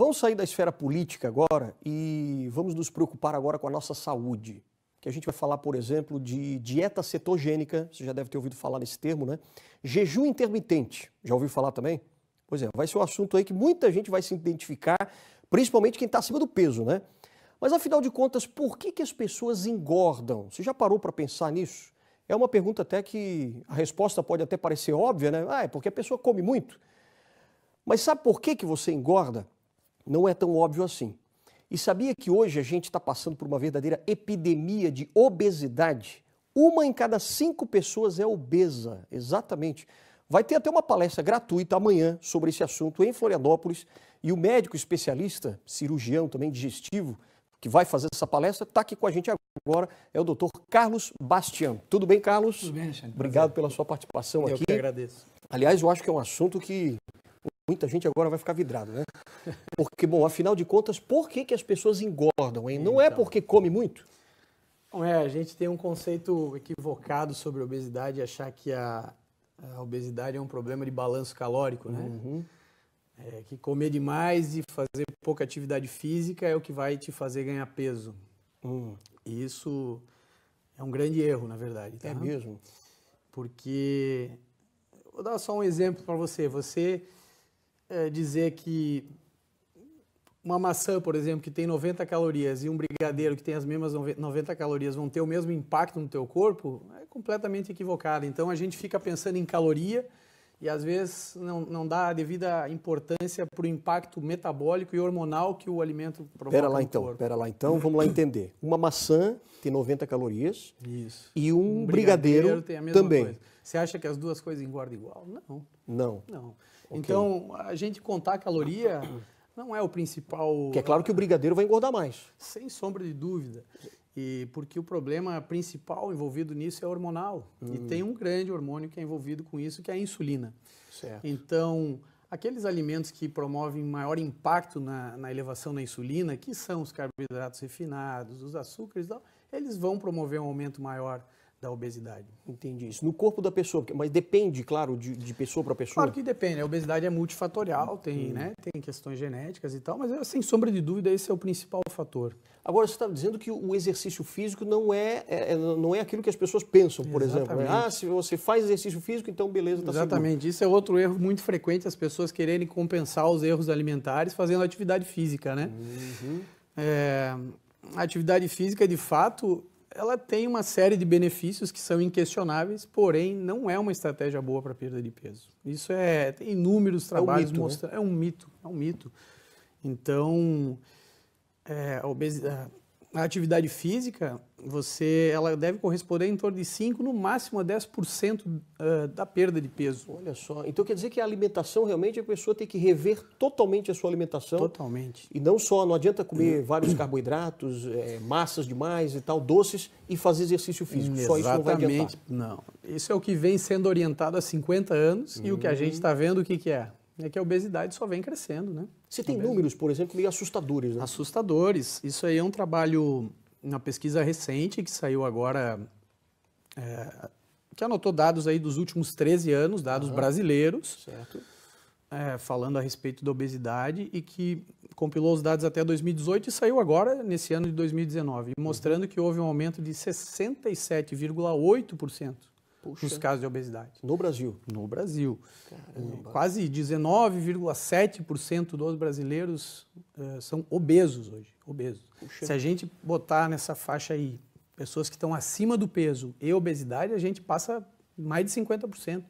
Vamos sair da esfera política agora e vamos nos preocupar agora com a nossa saúde. Que a gente vai falar, por exemplo, de dieta cetogênica, você já deve ter ouvido falar nesse termo, né? Jejum intermitente, já ouviu falar também? Pois é, vai ser um assunto aí que muita gente vai se identificar, principalmente quem está acima do peso, né? Mas afinal de contas, por que, que as pessoas engordam? Você já parou para pensar nisso? É uma pergunta até que a resposta pode até parecer óbvia, né? Ah, é porque a pessoa come muito. Mas sabe por que, que você engorda? não é tão óbvio assim. E sabia que hoje a gente está passando por uma verdadeira epidemia de obesidade? Uma em cada cinco pessoas é obesa, exatamente. Vai ter até uma palestra gratuita amanhã sobre esse assunto em Florianópolis e o médico especialista, cirurgião também digestivo, que vai fazer essa palestra, está aqui com a gente agora, é o doutor Carlos Bastião. Tudo bem, Carlos? Tudo bem, Alexandre. Obrigado prazer. pela sua participação eu aqui. Eu que agradeço. Aliás, eu acho que é um assunto que Muita gente agora vai ficar vidrado, né? Porque, bom, afinal de contas, por que, que as pessoas engordam, hein? Não é então, é porque come muito? Não é, a gente tem um conceito equivocado sobre obesidade, achar que a, a obesidade é um problema de balanço calórico, né? Uhum. É, que comer demais e fazer pouca atividade física é o que vai te fazer ganhar peso. Uhum. E isso é um grande erro, na verdade. Tá? É mesmo? Porque. Vou dar só um exemplo para você. Você é, dizer que uma maçã, por exemplo, que tem 90 calorias e um brigadeiro que tem as mesmas 90 calorias vão ter o mesmo impacto no teu corpo, é completamente equivocado. Então a gente fica pensando em caloria e às vezes não, não dá a devida importância para o impacto metabólico e hormonal que o alimento provoca. Pera lá então, corpo. pera lá então, vamos lá entender. Uma maçã tem 90 calorias Isso. e um, um brigadeiro, brigadeiro também. Coisa. Você acha que as duas coisas engordam igual? Não. Não. Não. Okay. Então, a gente contar caloria não é o principal. Que é claro que o brigadeiro vai engordar mais. Sem sombra de dúvida. E porque o problema principal envolvido nisso é hormonal. Hum. E tem um grande hormônio que é envolvido com isso, que é a insulina. Certo. Então, aqueles alimentos que promovem maior impacto na, na elevação da insulina, que são os carboidratos refinados, os açúcares, eles vão promover um aumento maior da obesidade. Entendi isso. No corpo da pessoa, mas depende, claro, de, de pessoa para pessoa. Claro que depende. A obesidade é multifatorial, hum, tem, hum. né, tem questões genéticas e tal, mas é, sem sombra de dúvida esse é o principal fator. Agora você está dizendo que o exercício físico não é, é, é, não é aquilo que as pessoas pensam, por Exatamente. exemplo. Né? Ah, se você faz exercício físico, então beleza, está Exatamente. Seguro. Isso é outro erro muito frequente, as pessoas quererem compensar os erros alimentares fazendo atividade física, né? Uhum. É, a atividade física, de fato, ela tem uma série de benefícios que são inquestionáveis, porém não é uma estratégia boa para perda de peso. Isso é tem inúmeros trabalhos é um mostrando, né? é um mito, é um mito. Então, é, a obesidade a atividade física, você, ela deve corresponder em torno de 5, no máximo a 10% uh, eh, da perda de peso. Olha só, então quer dizer que a alimentação realmente a pessoa tem que rever totalmente a sua alimentação. Totalmente. E não só, não adianta comer vários carboidratos, é, massas demais e tal, doces e fazer exercício físico. Exatamente. Só isso não vai adiantar. Não, isso é o que vem sendo orientado há 50 anos hum. e o que a gente está uhum. vendo, o que, que é? é que a obesidade só vem crescendo, né? Você tem números, por exemplo, meio assustadores, né? Assustadores. Isso aí é um trabalho, uma pesquisa recente que saiu agora, é, que anotou dados aí dos últimos 13 anos, dados uhum. brasileiros. Certo. É, falando a respeito da obesidade e que compilou os dados até 2018 e saiu agora nesse ano de 2019, uhum. mostrando uhum. que houve um aumento de 67,8% Puxa. nos casos de obesidade. No Brasil? No Brasil. Quase 19,7% dos brasileiros uh, são obesos hoje, obesos. Puxa. Se a gente botar nessa faixa aí pessoas que estão acima do peso e obesidade, a gente passa mais de 50%.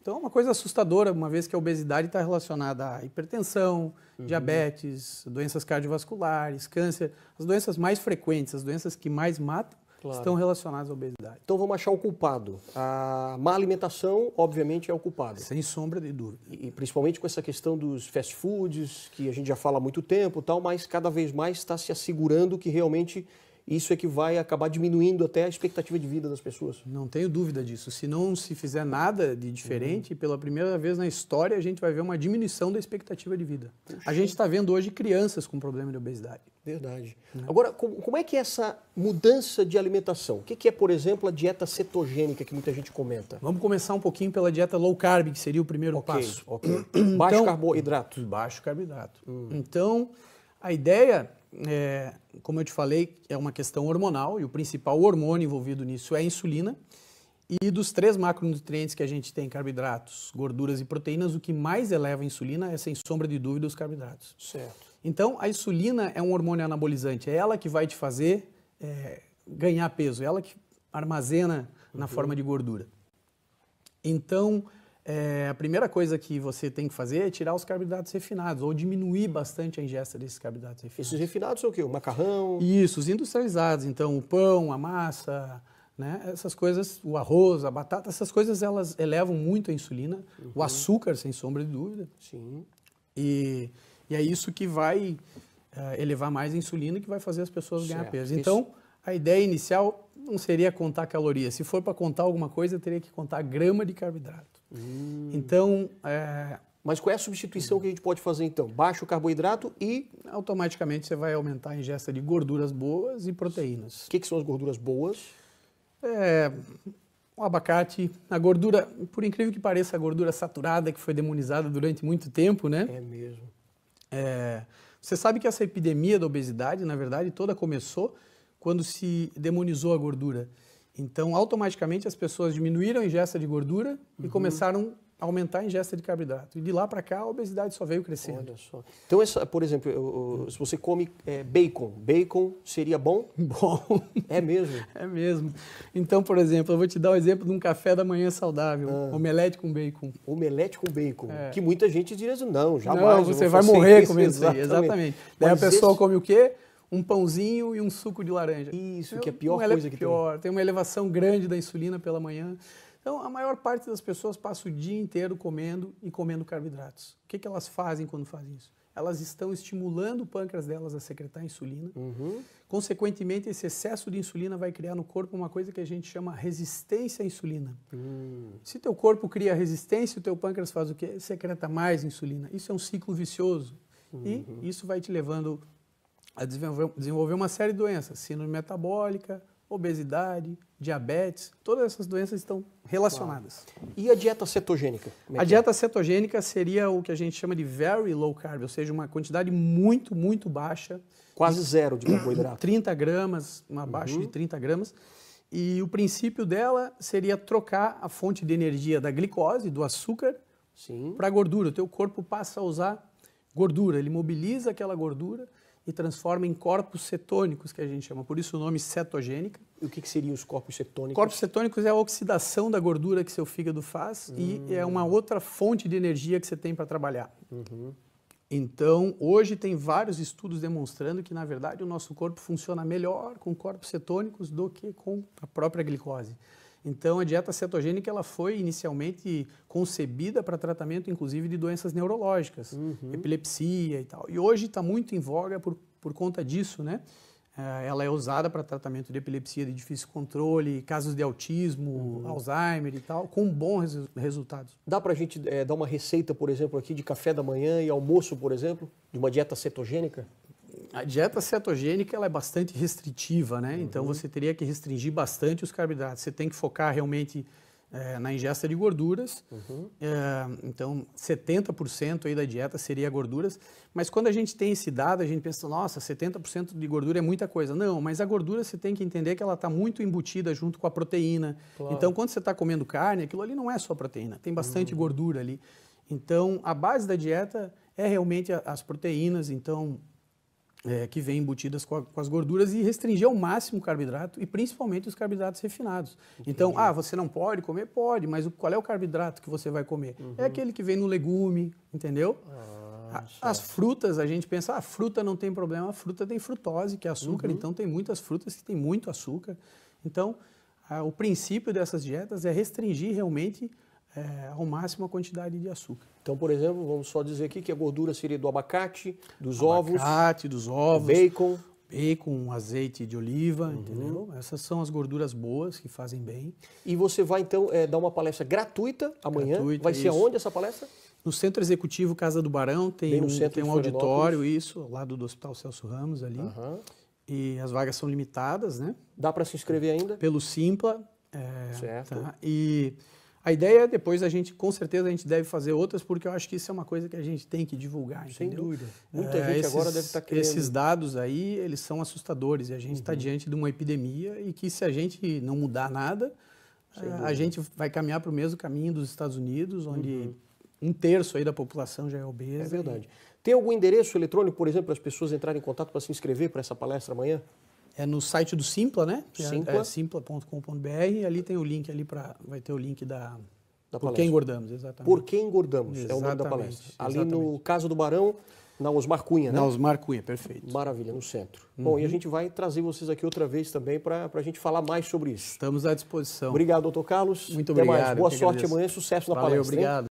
Então é uma coisa assustadora, uma vez que a obesidade está relacionada à hipertensão, uhum. diabetes, doenças cardiovasculares, câncer, as doenças mais frequentes, as doenças que mais matam claro. estão relacionados à obesidade. Então vamos achar o culpado. A má alimentação, obviamente, é o culpado. Sem sombra de dúvida. E, e principalmente com essa questão dos fast foods, que a gente já fala há muito tempo, tal, mas cada vez mais está se assegurando que realmente isso é que vai acabar diminuindo até a expectativa de vida das pessoas. Não tenho dúvida disso. Se não se fizer nada de diferente, uhum. pela primeira vez na história a gente vai ver uma diminuição da expectativa de vida. Puxa. A gente está vendo hoje crianças com problema de obesidade. Verdade. Né? Agora, como é que é essa mudança de alimentação? O que é, por exemplo, a dieta cetogênica que muita gente comenta? Vamos começar um pouquinho pela dieta low carb, que seria o primeiro okay, passo. Okay. baixo então, carboidrato. Baixo carboidrato. Hum. Então, a ideia é, como eu te falei, é uma questão hormonal e o principal hormônio envolvido nisso é a insulina. E dos três macronutrientes que a gente tem, carboidratos, gorduras e proteínas, o que mais eleva a insulina é, sem sombra de dúvida, os carboidratos. Certo. Então, a insulina é um hormônio anabolizante, é ela que vai te fazer é, ganhar peso, é ela que armazena na uhum. forma de gordura. Então, é, a primeira coisa que você tem que fazer é tirar os carboidratos refinados ou diminuir bastante a ingesta desses carboidratos refinados. Esses refinados são o quê? O macarrão? Isso, os industrializados. Então, o pão, a massa, né? essas coisas, o arroz, a batata, essas coisas elas elevam muito a insulina, uhum. o açúcar, sem sombra de dúvida. Sim. E, e é isso que vai uh, elevar mais a insulina e que vai fazer as pessoas certo. ganhar peso. Então, isso. a ideia inicial não seria contar calorias. Se for para contar alguma coisa, teria que contar grama de carboidrato. Hum. Então. É... Mas qual é a substituição hum. que a gente pode fazer então? Baixa o carboidrato e. Automaticamente você vai aumentar a ingesta de gorduras boas e proteínas. O que, que são as gorduras boas? É, o abacate, a gordura, por incrível que pareça, a gordura saturada que foi demonizada durante muito tempo, né? É mesmo. É, você sabe que essa epidemia da obesidade, na verdade, toda começou quando se demonizou a gordura. Então, automaticamente, as pessoas diminuíram a ingesta de gordura uhum. e começaram a aumentar a ingesta de carboidrato. E de lá para cá, a obesidade só veio crescendo. Olha só. Então, essa, por exemplo, se você come é, bacon, bacon seria bom? Bom. É mesmo? é mesmo. Então, por exemplo, eu vou te dar o um exemplo de um café da manhã saudável, ah. omelete com bacon. Omelete com bacon, é. que muita gente diria, assim, não, jamais. Não, você vai morrer comendo isso aí, exatamente. exatamente. Daí a pessoa esse... come o quê? um pãozinho e um suco de laranja. Isso, que é a pior coisa é que pior. tem. Tem uma elevação grande da insulina pela manhã. Então, a maior parte das pessoas passa o dia inteiro comendo e comendo carboidratos. O que, que elas fazem quando fazem isso? Elas estão estimulando o pâncreas delas a secretar a insulina. Uhum. Consequentemente, esse excesso de insulina vai criar no corpo uma coisa que a gente chama resistência à insulina. Uhum. Se teu corpo cria resistência, o teu pâncreas faz o quê? Secreta mais insulina. Isso é um ciclo vicioso. Uhum. E isso vai te levando a desenvolver, desenvolver uma série de doenças, síndrome metabólica, obesidade, diabetes, todas essas doenças estão relacionadas. E a dieta cetogênica? É a é? dieta é? cetogênica seria o que a gente chama de very low carb, ou seja, uma quantidade muito, muito baixa. Quase zero de carboidrato. 30 gramas, uma uhum. baixa de 30 uhum. gramas. E o princípio dela seria trocar a fonte de energia da glicose, do açúcar, para gordura. O teu corpo passa a usar gordura, ele mobiliza aquela gordura e transforma em corpos cetônicos, que a gente chama, por isso o nome cetogênica. E o que, que seriam os corpos cetônicos? Corpos cetônicos é a oxidação da gordura que seu fígado faz hum. e é uma outra fonte de energia que você tem para trabalhar. Uhum. Então, hoje tem vários estudos demonstrando que, na verdade, o nosso corpo funciona melhor com corpos cetônicos do que com a própria glicose. Então, a dieta cetogênica ela foi inicialmente concebida para tratamento, inclusive, de doenças neurológicas, uhum. epilepsia e tal. E hoje está muito em voga por, por conta disso, né? É, ela é usada para tratamento de epilepsia de difícil controle, casos de autismo, uhum. Alzheimer e tal, com bons resultados. Dá para a gente é, dar uma receita, por exemplo, aqui de café da manhã e almoço, por exemplo, de uma dieta cetogênica? a dieta cetogênica ela é bastante restritiva, né? Uhum. Então você teria que restringir bastante os carboidratos. Você tem que focar realmente é, na ingesta de gorduras. Uhum. É, então 70% aí da dieta seria gorduras. Mas quando a gente tem esse dado, a gente pensa, nossa, 70% de gordura é muita coisa. Não, mas a gordura você tem que entender que ela está muito embutida junto com a proteína. Claro. Então quando você está comendo carne, aquilo ali não é só proteína, tem bastante uhum. gordura ali. Então a base da dieta é realmente as proteínas. Então é, que vêm embutidas com, a, com, as gorduras e restringir ao máximo o carboidrato e principalmente os carboidratos refinados. Entendi. Então, ah, você não pode comer? Pode, mas o, qual é o carboidrato que você vai comer? É uhum. É aquele que vem no legume, entendeu? Ah, a, as frutas, a gente pensa, a ah, fruta não tem problema, a fruta tem frutose, que é açúcar, uhum. então tem muitas frutas que tem muito açúcar. Então, ah, o princípio dessas dietas é restringir realmente é, ao máximo a quantidade de açúcar. Então, por exemplo, vamos só dizer aqui que a gordura seria do abacate, dos abacate, ovos. Abacate, dos ovos. Bacon. Bacon, azeite de oliva, uhum. entendeu? Essas são as gorduras boas que fazem bem. E você vai então é, dar uma palestra gratuita amanhã? Gratuita, vai ser isso. aonde essa palestra? No Centro Executivo Casa do Barão tem um, tem um auditório, isso, lá do Hospital Celso Ramos ali. Uhum. E as vagas são limitadas, né? Dá para se inscrever ainda? Pelo Simpla. É, certo. Tá, e a ideia é depois a gente, com certeza, a gente deve fazer outras, porque eu acho que isso é uma coisa que a gente tem que divulgar. Sem entendeu? dúvida. É, Muita é, gente esses, agora deve estar tá querendo. Esses dados aí, eles são assustadores e a gente está uhum. diante de uma epidemia e que se a gente não mudar nada, é, a gente vai caminhar para o mesmo caminho dos Estados Unidos, onde uhum. um terço aí da população já é obesa. É verdade. E... Tem algum endereço eletrônico, por exemplo, para as pessoas entrarem em contato para se inscrever para essa palestra amanhã? é no site do Simpla, né? É, simpla. É, é simpla.com.br. Ali tem o link ali para. Vai ter o link da. da Por quem que engordamos, exatamente. Por que engordamos exatamente, é o nome da palestra. Exatamente. Ali no caso do Barão, na Osmar Cunha, né? Na Osmar Cunha, perfeito. Maravilha, no centro. Uhum. Bom, e a gente vai trazer vocês aqui outra vez também para a gente falar mais sobre isso. Estamos à disposição. Obrigado, doutor Carlos. Muito Até obrigado. Mais. Boa sorte agradeço. amanhã, sucesso na Valeu, palestra. Obrigado. Hein?